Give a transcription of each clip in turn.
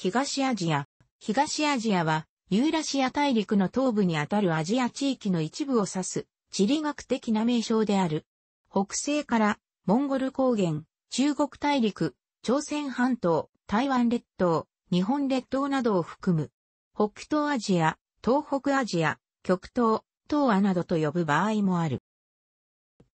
東アジア。東アジアは、ユーラシア大陸の東部にあたるアジア地域の一部を指す、地理学的な名称である。北西から、モンゴル高原、中国大陸、朝鮮半島、台湾列島、日本列島などを含む。北東アジア、東北アジア、極東、東亜などと呼ぶ場合もある。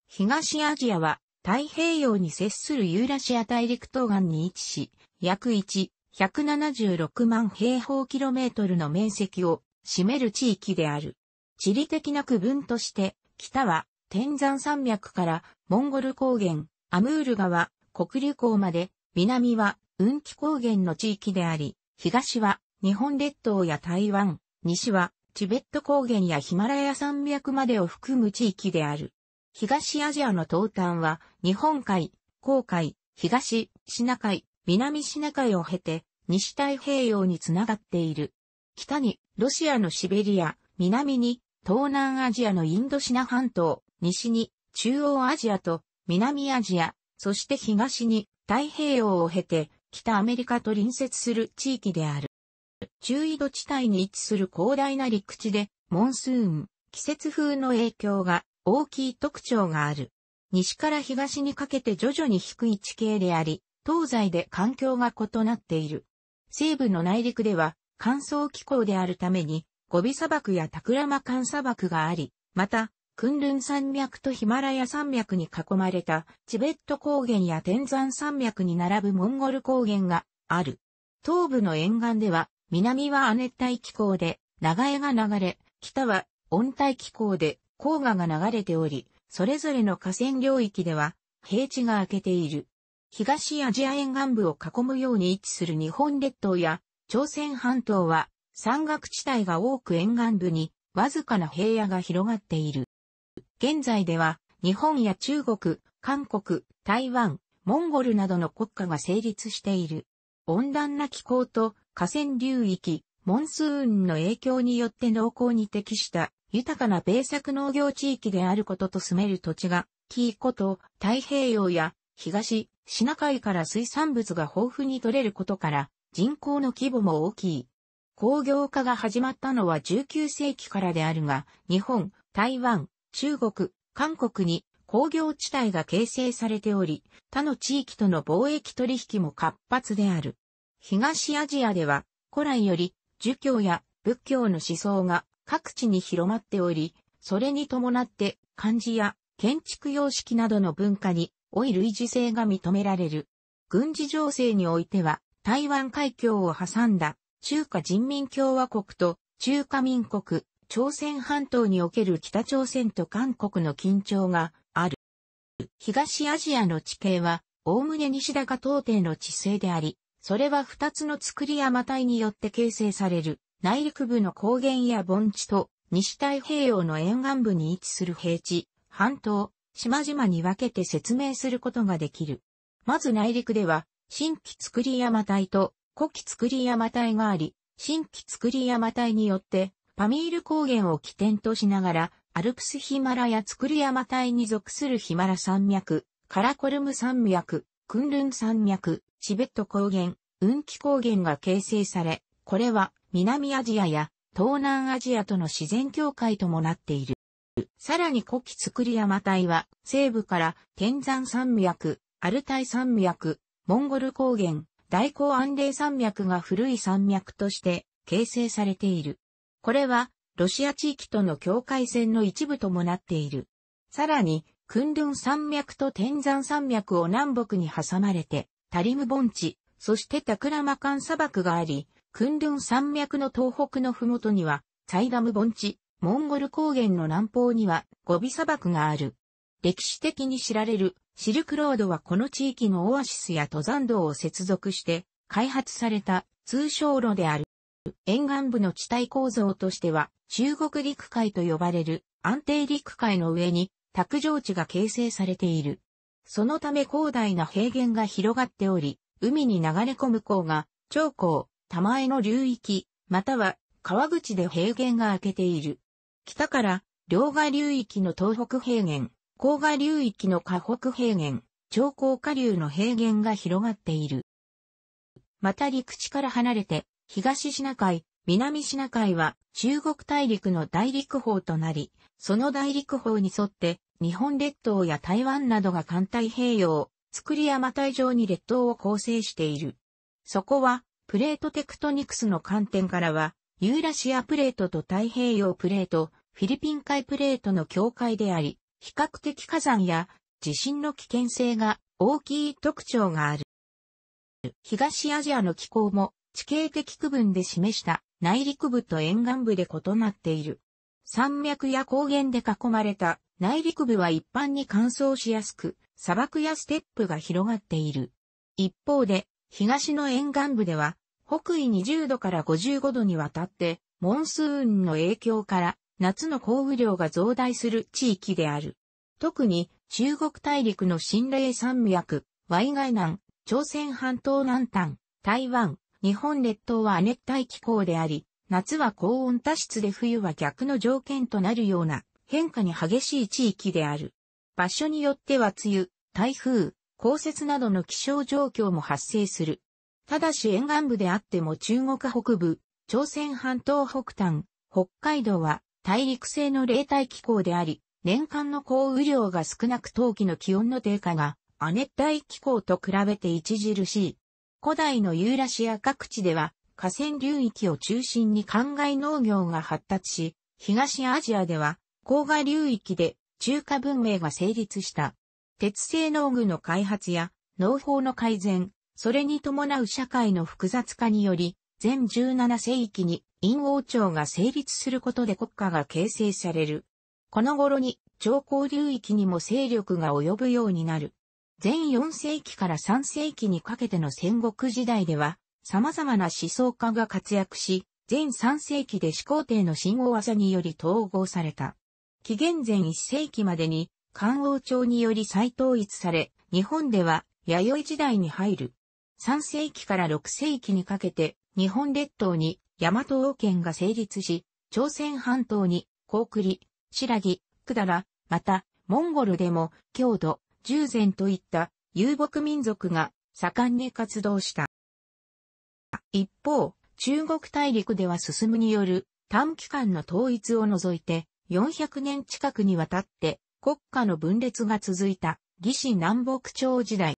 東アジアは太平洋に接するユーラシア大陸東岸に位置し、約1、176万平方キロメートルの面積を占める地域である。地理的な区分として、北は天山山脈からモンゴル高原、アムール川、国流港まで、南は雲気高原の地域であり、東は日本列島や台湾、西はチベット高原やヒマラヤ山脈までを含む地域である。東アジアの東端は日本海、黄海、東、シナ海、南シナ海を経て、西太平洋につながっている。北に、ロシアのシベリア、南に、東南アジアのインドシナ半島、西に、中央アジアと、南アジア、そして東に、太平洋を経て、北アメリカと隣接する地域である。中緯度地帯に位置する広大な陸地で、モンスーン、季節風の影響が大きい特徴がある。西から東にかけて徐々に低い地形であり、東西で環境が異なっている。西部の内陸では乾燥気候であるために、ゴビ砂漠やタクラマカン砂漠があり、また、クンルン山脈とヒマラヤ山脈に囲まれたチベット高原や天山山脈に並ぶモンゴル高原がある。東部の沿岸では、南は亜熱帯気候で、長江が流れ、北は温帯気候で黄河が流れており、それぞれの河川領域では平地が明けている。東アジア沿岸部を囲むように位置する日本列島や朝鮮半島は山岳地帯が多く沿岸部にわずかな平野が広がっている。現在では日本や中国、韓国、台湾、モンゴルなどの国家が成立している。温暖な気候と河川流域、モンスーンの影響によって農耕に適した豊かな米作農業地域であることと住める土地が、キーコと太平洋や東、シナ海から水産物が豊富に取れることから人口の規模も大きい。工業化が始まったのは19世紀からであるが、日本、台湾、中国、韓国に工業地帯が形成されており、他の地域との貿易取引も活発である。東アジアでは、古来より、儒教や仏教の思想が各地に広まっており、それに伴って漢字や建築様式などの文化にオイ類似性が認められる。軍事情勢においては、台湾海峡を挟んだ中華人民共和国と中華民国、朝鮮半島における北朝鮮と韓国の緊張がある。東アジアの地形は、おおむね西高東低の地勢であり、それは二つの作り山帯によって形成される内陸部の高原や盆地と西太平洋の沿岸部に位置する平地、半島、島々に分けて説明することができる。まず内陸では、新規造り山帯と古規造り山帯があり、新規造り山帯によって、パミール高原を起点としながら、アルプスヒマラや造り山帯に属するヒマラ山脈、カラコルム山脈、クンルン山脈、チベット高原、ン気高原が形成され、これは南アジアや東南アジアとの自然境界ともなっている。さらに古希造山隊は、西部から天山山脈、アルタイ山脈、モンゴル高原、大高安嶺山脈が古い山脈として形成されている。これは、ロシア地域との境界線の一部ともなっている。さらに、クンルン山脈と天山山脈を南北に挟まれて、タリム盆地、そしてタクラマカン砂漠があり、クンルン山脈の東北のふもとには、サイダム盆地、モンゴル高原の南方にはゴビ砂漠がある。歴史的に知られるシルクロードはこの地域のオアシスや登山道を接続して開発された通称路である。沿岸部の地帯構造としては中国陸海と呼ばれる安定陸海の上に卓上地が形成されている。そのため広大な平原が広がっており、海に流れ込む港が長江、玉江の流域、または川口で平原が開けている。北から、両河流域の東北平原、黄河流域の河北平原、長江下流の平原が広がっている。また陸地から離れて、東シナ海、南シナ海は中国大陸の大陸法となり、その大陸法に沿って日本列島や台湾などが環太平洋、造山帯上に列島を構成している。そこはプレートテクトニクスの観点からはユーラシアプレートと太平洋プレート、フィリピン海プレートの境界であり、比較的火山や地震の危険性が大きい特徴がある。東アジアの気候も地形的区分で示した内陸部と沿岸部で異なっている。山脈や高原で囲まれた内陸部は一般に乾燥しやすく、砂漠やステップが広がっている。一方で、東の沿岸部では北緯20度から55度にわたって、モンスーンの影響から夏の降雨量が増大する地域である。特に中国大陸の新霊山脈、ワイガイ南、朝鮮半島南端、台湾、日本列島は亜熱帯気候であり、夏は高温多湿で冬は逆の条件となるような変化に激しい地域である。場所によっては梅雨、台風、降雪などの気象状況も発生する。ただし沿岸部であっても中国北部、朝鮮半島北端、北海道は大陸性の冷帯気候であり、年間の降雨量が少なく冬季の気温の低下が亜熱帯気候と比べて著しい。古代のユーラシア各地では河川流域を中心に灌漑農業が発達し、東アジアでは郊外流域で中華文明が成立した。鉄製農具の開発や農法の改善、それに伴う社会の複雑化により、全17世紀に陰王朝が成立することで国家が形成される。この頃に朝貢流域にも勢力が及ぶようになる。全4世紀から3世紀にかけての戦国時代では、様々な思想家が活躍し、全3世紀で始皇帝の新王技により統合された。紀元前1世紀までに、漢王朝により再統一され、日本では弥生時代に入る。3世紀から6世紀にかけて日本列島に大和王権が成立し、朝鮮半島に、高栗、白木、百済、また、モンゴルでも、郷土、従前といった遊牧民族が盛んに活動した。一方、中国大陸では進むによる短期間の統一を除いて、400年近くにわたって国家の分裂が続いた、魏志南北朝時代。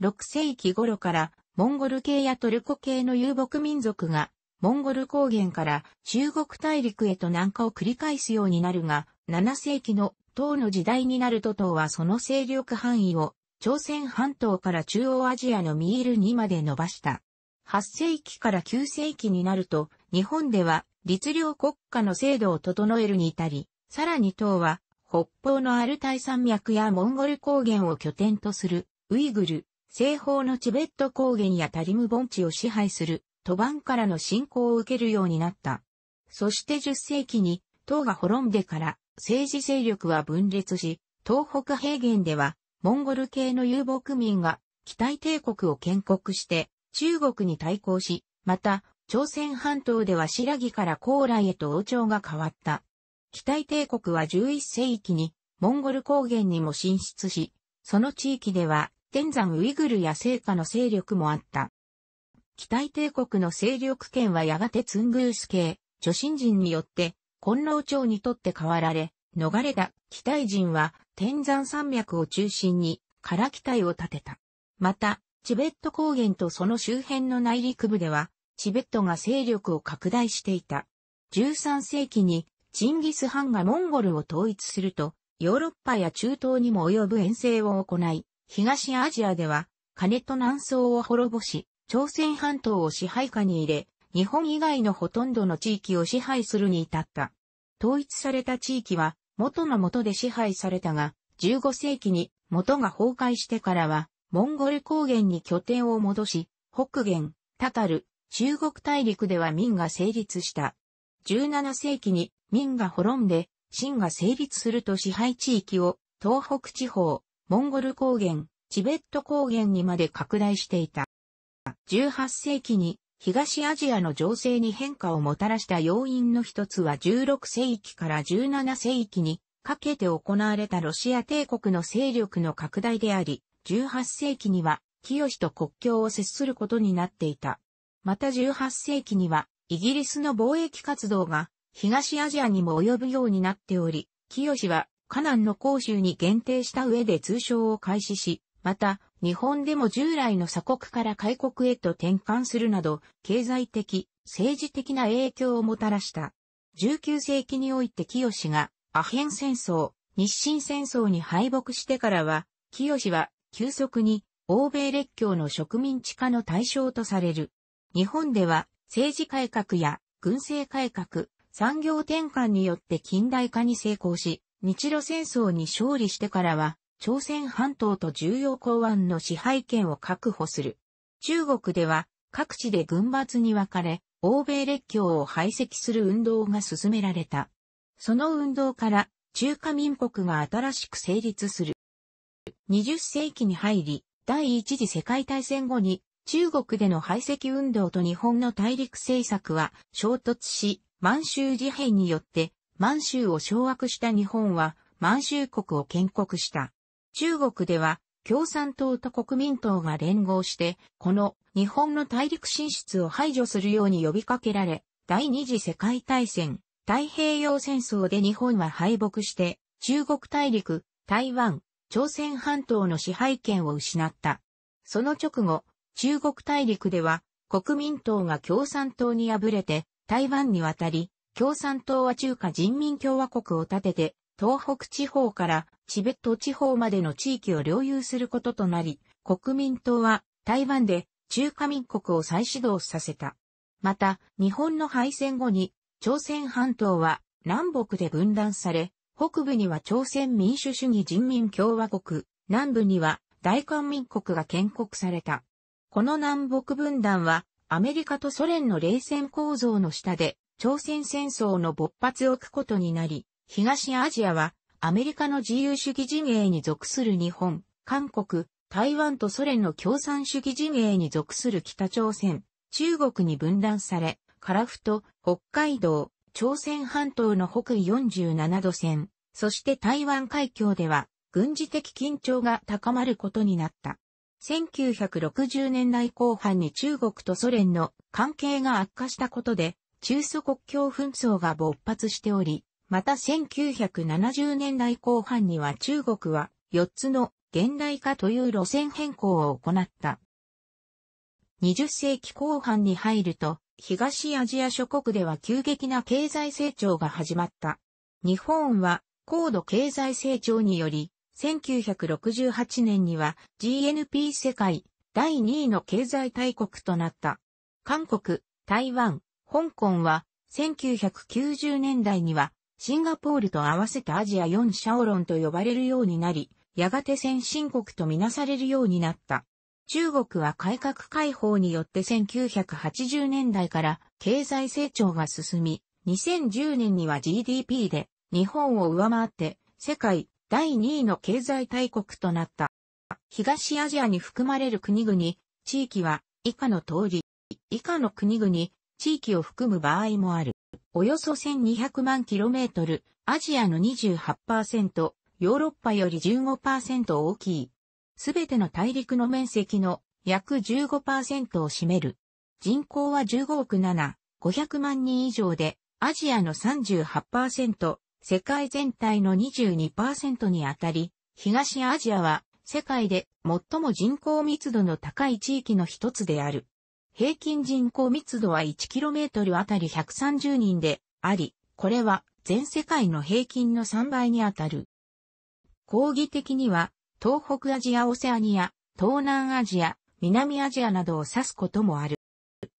6世紀頃からモンゴル系やトルコ系の遊牧民族がモンゴル高原から中国大陸へと南下を繰り返すようになるが、7世紀の唐の時代になると唐はその勢力範囲を朝鮮半島から中央アジアのミールにまで伸ばした。8世紀から9世紀になると、日本では律令国家の制度を整えるに至り、さらに唐は北方のアルタイ山脈やモンゴル高原を拠点とするウイグル、西方のチベット高原やタリム盆地を支配するトバンからの侵攻を受けるようになった。そして10世紀に党が滅んでから政治勢力は分裂し、東北平原ではモンゴル系の遊牧民が北大帝国を建国して中国に対抗し、また朝鮮半島では白木から高麗へと王朝が変わった。北大帝国は11世紀にモンゴル高原にも進出し、その地域では天山ウイグルや聖火の勢力もあった。北帝国の勢力圏はやがてツングース系、諸神人によって、金老町にとって変わられ、逃れた北人は天山山脈を中心に、唐北を建てた。また、チベット高原とその周辺の内陸部では、チベットが勢力を拡大していた。13世紀にチンギス・ハンがモンゴルを統一すると、ヨーロッパや中東にも及ぶ遠征を行い、東アジアでは、金と南宋を滅ぼし、朝鮮半島を支配下に入れ、日本以外のほとんどの地域を支配するに至った。統一された地域は、元の元で支配されたが、15世紀に元が崩壊してからは、モンゴル高原に拠点を戻し、北原、タタル、中国大陸では民が成立した。17世紀に民が滅んで、清が成立すると支配地域を東北地方、モンゴル高原、チベット高原にまで拡大していた。18世紀に東アジアの情勢に変化をもたらした要因の一つは16世紀から17世紀にかけて行われたロシア帝国の勢力の拡大であり、18世紀には清と国境を接することになっていた。また18世紀にはイギリスの貿易活動が東アジアにも及ぶようになっており、清はカナンの公衆に限定した上で通称を開始し、また、日本でも従来の鎖国から開国へと転換するなど、経済的、政治的な影響をもたらした。19世紀において清が、アヘン戦争、日清戦争に敗北してからは、清は急速に欧米列強の植民地化の対象とされる。日本では政治改革や軍政改革、産業転換によって近代化に成功し、日露戦争に勝利してからは、朝鮮半島と重要港湾の支配権を確保する。中国では各地で軍閥に分かれ、欧米列強を排斥する運動が進められた。その運動から中華民国が新しく成立する。20世紀に入り、第一次世界大戦後に中国での排斥運動と日本の大陸政策は衝突し、満州事変によって満州を掌握した日本は満州国を建国した。中国では共産党と国民党が連合して、この日本の大陸進出を排除するように呼びかけられ、第二次世界大戦、太平洋戦争で日本は敗北して、中国大陸、台湾、朝鮮半島の支配権を失った。その直後、中国大陸では国民党が共産党に敗れて台湾に渡り、共産党は中華人民共和国を立てて、東北地方からチベット地方までの地域を領有することとなり、国民党は台湾で中華民国を再始動させた。また、日本の敗戦後に、朝鮮半島は南北で分断され、北部には朝鮮民主主義人民共和国、南部には大韓民国が建国された。この南北分断は、アメリカとソ連の冷戦構造の下で、朝鮮戦争の勃発を置くことになり、東アジアはアメリカの自由主義陣営に属する日本、韓国、台湾とソ連の共産主義陣営に属する北朝鮮、中国に分断され、樺太、北海道、朝鮮半島の北緯47度線、そして台湾海峡では軍事的緊張が高まることになった。1960年代後半に中国とソ連の関係が悪化したことで、中ソ国境紛争が勃発しており、また1970年代後半には中国は4つの現代化という路線変更を行った。20世紀後半に入ると、東アジア諸国では急激な経済成長が始まった。日本は高度経済成長により、1968年には GNP 世界第2位の経済大国となった。韓国、台湾、香港は1990年代にはシンガポールと合わせたアジア4シャオロンと呼ばれるようになり、やがて先進国とみなされるようになった。中国は改革開放によって1980年代から経済成長が進み、2010年には GDP で日本を上回って世界第2位の経済大国となった。東アジアに含まれる国々、地域は以下の通り、以下の国々、地域を含む場合もある。およそ1200万 km、アジアの28%、ヨーロッパより15%大きい。すべての大陸の面積の約15%を占める。人口は15億7、500万人以上で、アジアの38%、世界全体の22%にあたり、東アジアは世界で最も人口密度の高い地域の一つである。平均人口密度は 1km あたり130人であり、これは全世界の平均の3倍にあたる。抗議的には、東北アジアオセアニア、東南アジア、南アジアなどを指すこともある。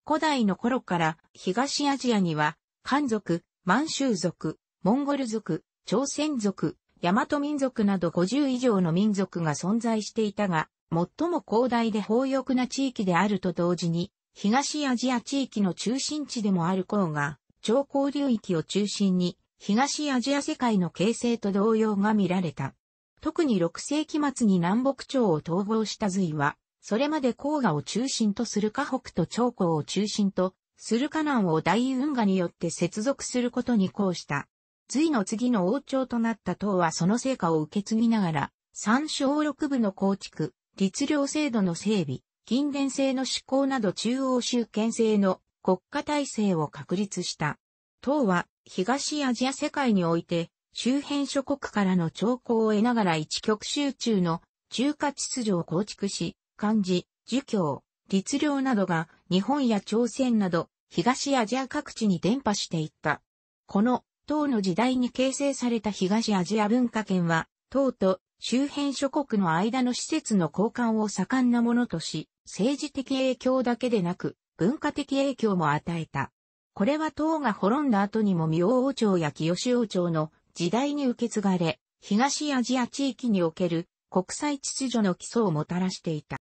古代の頃から東アジアには、漢族、満州族、モンゴル族、朝鮮族、大和民族など50以上の民族が存在していたが、最も広大で豊浴な地域であると同時に、東アジア地域の中心地でもある項が、長江流域を中心に、東アジア世界の形成と同様が見られた。特に6世紀末に南北朝を統合した隋は、それまで黄河を中心とする河北と長江を中心とする河南を大運河によって接続することに抗した。隋の次の王朝となった唐はその成果を受け継ぎながら、三省六部の構築、律令制度の整備、近伝制の執行など中央集権制の国家体制を確立した。党は東アジア世界において周辺諸国からの兆候を得ながら一極集中の中華秩序を構築し、漢字、儒教、律令などが日本や朝鮮など東アジア各地に伝播していった。この党の時代に形成された東アジア文化圏は、党と周辺諸国の間の施設の交換を盛んなものとし、政治的影響だけでなく、文化的影響も与えた。これは唐が滅んだ後にも明王朝や清志王朝の時代に受け継がれ、東アジア地域における国際秩序の基礎をもたらしていた。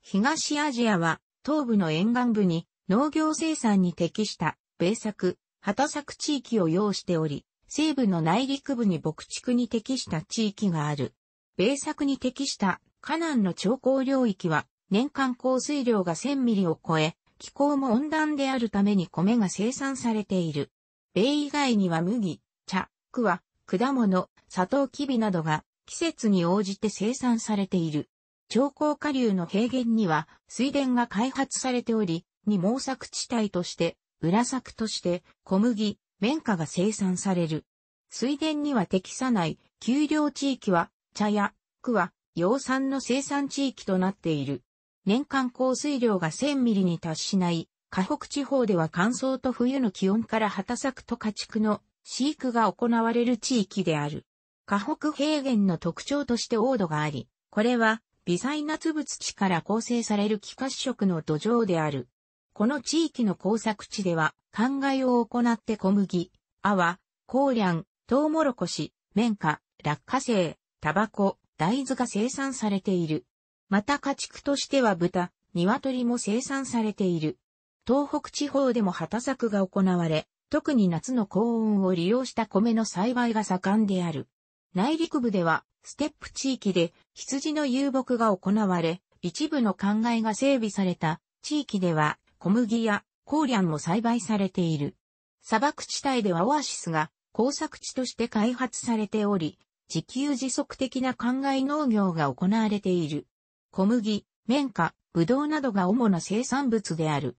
東アジアは東部の沿岸部に農業生産に適した米作、畑作地域を要しており、西部の内陸部に牧畜に適した地域がある。米作に適したカナンの超高領域は年間降水量が1000ミリを超え、気候も温暖であるために米が生産されている。米以外には麦、茶、クワ、果物、サトウキビなどが季節に応じて生産されている。超高下流の平原には水田が開発されており、二毛作地帯として、裏作として小麦、綿花が生産される。水田には適さない丘陵地域は茶や桑、養蚕の生産地域となっている。年間降水量が1000ミリに達しない河北地方では乾燥と冬の気温から畑作と家畜の飼育が行われる地域である。河北平原の特徴として黄土があり、これは微細な粒土から構成される気化色の土壌である。この地域の工作地では、灌漑を行って小麦、泡、香料、トウモロコシ、綿花、落花生、タバコ、大豆が生産されている。また家畜としては豚、鶏も生産されている。東北地方でも畑作が行われ、特に夏の高温を利用した米の栽培が盛んである。内陸部では、ステップ地域で羊の遊牧が行われ、一部の灌漑が整備された地域では小麦や香料も栽培されている。砂漠地帯ではオアシスが工作地として開発されており、自給自足的な灌漑農業が行われている。小麦、綿花、ブドウなどが主な生産物である。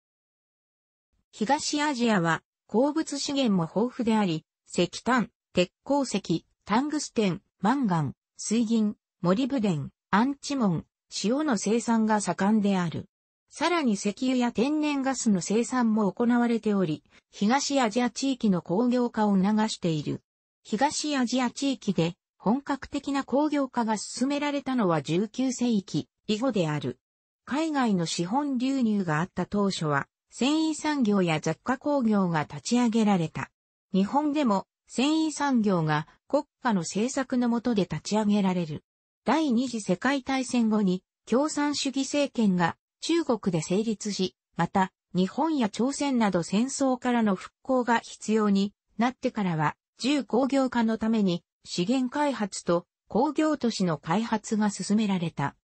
東アジアは鉱物資源も豊富であり、石炭、鉄鉱石、タングステン、マンガン、水銀、モリブデン、アンチモン、塩の生産が盛んである。さらに石油や天然ガスの生産も行われており、東アジア地域の工業化を促している。東アジア地域で本格的な工業化が進められたのは19世紀以後である。海外の資本流入があった当初は、繊維産業や雑貨工業が立ち上げられた。日本でも繊維産業が国家の政策の下で立ち上げられる。第二次世界大戦後に共産主義政権が中国で成立し、また、日本や朝鮮など戦争からの復興が必要になってからは、重工業化のために資源開発と工業都市の開発が進められた。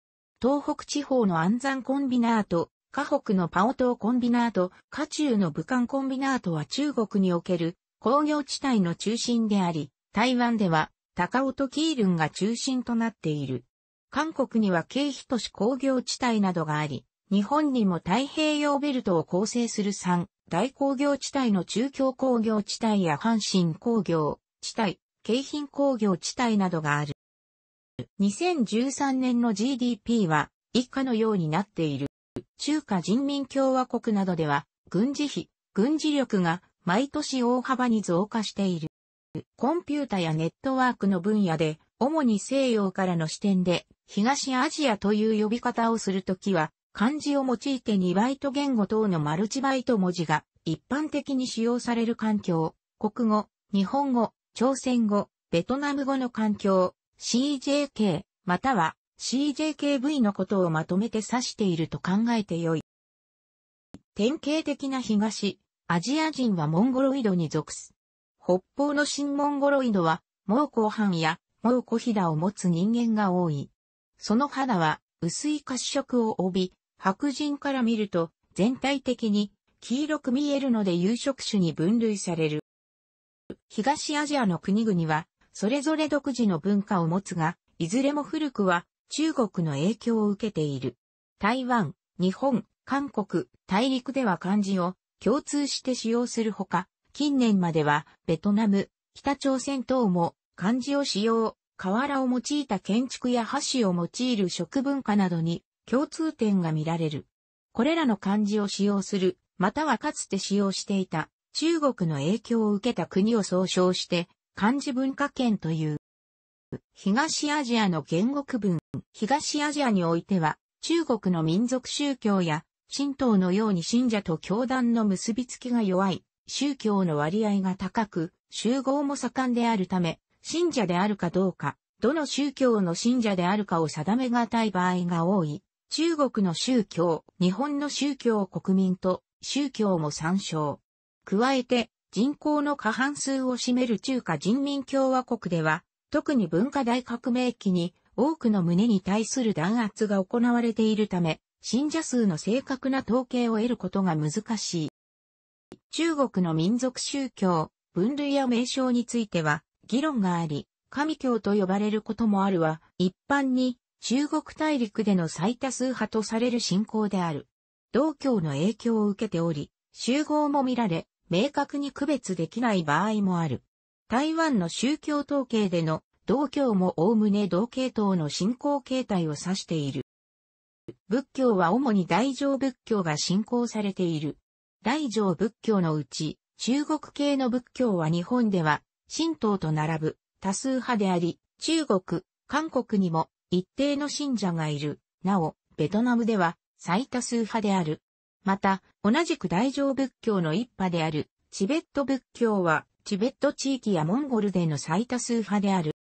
東北地方の安山コンビナート、河北のパオ島コンビナート、河中の武漢コンビナートは中国における工業地帯の中心であり、台湾では高尾とキールンが中心となっている。韓国には経費都市工業地帯などがあり、日本にも太平洋ベルトを構成する3大工業地帯の中京工業地帯や阪神工業地帯、京浜工業地帯などがある。2013年の GDP は以下のようになっている。中華人民共和国などでは軍事費、軍事力が毎年大幅に増加している。コンピュータやネットワークの分野で主に西洋からの視点で東アジアという呼び方をするときは漢字を用いて2バイト言語等のマルチバイト文字が一般的に使用される環境、国語、日本語、朝鮮語、ベトナム語の環境、CJK、または CJKV のことをまとめて指していると考えてよい。典型的な東、アジア人はモンゴロイドに属す。北方の新モンゴロイドは、コハンや毛コひだを持つ人間が多い。その肌は薄い褐色を帯び、白人から見ると全体的に黄色く見えるので有色種に分類される。東アジアの国々はそれぞれ独自の文化を持つが、いずれも古くは中国の影響を受けている。台湾、日本、韓国、大陸では漢字を共通して使用するほか、近年まではベトナム、北朝鮮等も漢字を使用、瓦を用いた建築や箸を用いる食文化などに共通点が見られる。これらの漢字を使用する、またはかつて使用していた中国の影響を受けた国を総称して漢字文化圏という。東アジアの言語区分。東アジアにおいては中国の民族宗教や神道のように信者と教団の結びつきが弱い、宗教の割合が高く、集合も盛んであるため、信者であるかどうか、どの宗教の信者であるかを定めがたい場合が多い。中国の宗教、日本の宗教国民と宗教も参照。加えて、人口の過半数を占める中華人民共和国では、特に文化大革命期に多くの胸に対する弾圧が行われているため、信者数の正確な統計を得ることが難しい。中国の民族宗教、分類や名称については、議論があり、神教と呼ばれることもあるは、一般に中国大陸での最多数派とされる信仰である。道教の影響を受けており、集合も見られ、明確に区別できない場合もある。台湾の宗教統計での道教もおおむね同系統の信仰形態を指している。仏教は主に大乗仏教が信仰されている。大乗仏教のうち、中国系の仏教は日本では、神道と並ぶ多数派であり、中国、韓国にも一定の信者がいる。なお、ベトナムでは最多数派である。また、同じく大乗仏教の一派である、チベット仏教は、チベット地域やモンゴルでの最多数派である。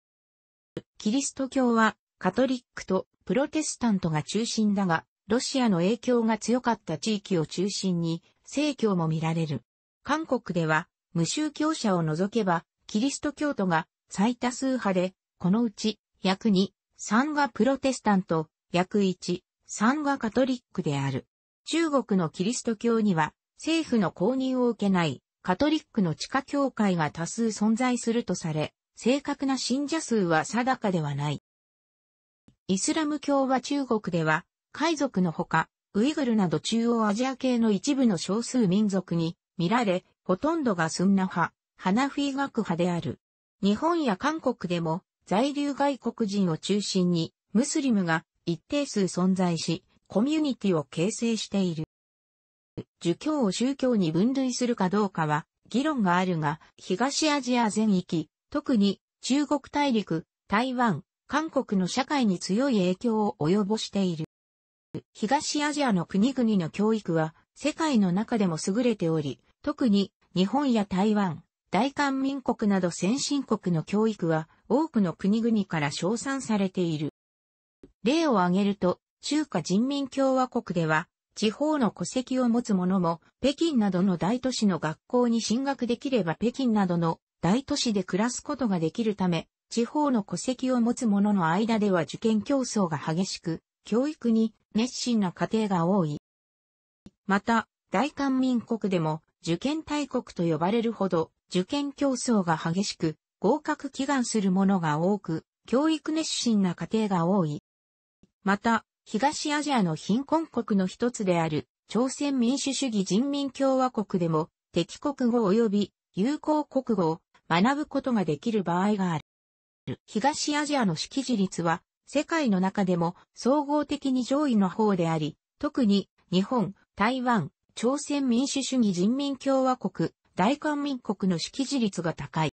キリスト教は、カトリックとプロテスタントが中心だが、ロシアの影響が強かった地域を中心に、正教も見られる。韓国では、無宗教者を除けば、キリスト教徒が最多数派で、このうち、約2、三がプロテスタント、約一、三がカトリックである。中国のキリスト教には政府の公認を受けないカトリックの地下教会が多数存在するとされ、正確な信者数は定かではない。イスラム教は中国では、海賊のほか、ウイグルなど中央アジア系の一部の少数民族に見られ、ほとんどがスンナ派、ハナフィ学派である。日本や韓国でも在留外国人を中心に、ムスリムが一定数存在し、コミュニティを形成している。儒教を宗教に分類するかどうかは、議論があるが、東アジア全域、特に中国大陸、台湾、韓国の社会に強い影響を及ぼしている。東アジアの国々の教育は世界の中でも優れており、特に日本や台湾、大韓民国など先進国の教育は多くの国々から称賛されている。例を挙げると、中華人民共和国では、地方の戸籍を持つ者も、北京などの大都市の学校に進学できれば北京などの大都市で暮らすことができるため、地方の戸籍を持つ者の間では受験競争が激しく、教育に熱心な家庭が多い。また、大韓民国でも受験大国と呼ばれるほど受験競争が激しく、合格祈願する者が多く、教育熱心な家庭が多い。また、東アジアの貧困国の一つである、朝鮮民主主義人民共和国でも、敵国語及び友好国語を学ぶことができる場合がある。東アジアの識字率は、世界の中でも総合的に上位の方であり、特に日本、台湾、朝鮮民主主義人民共和国、大韓民国の識字率が高い。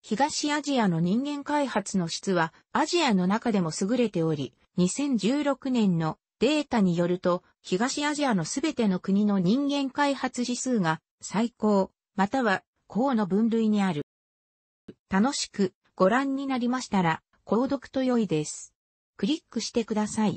東アジアの人間開発の質はアジアの中でも優れており、2016年のデータによると、東アジアのすべての国の人間開発指数が最高、または高の分類にある。楽しくご覧になりましたら、購読と良いです。クリックしてください。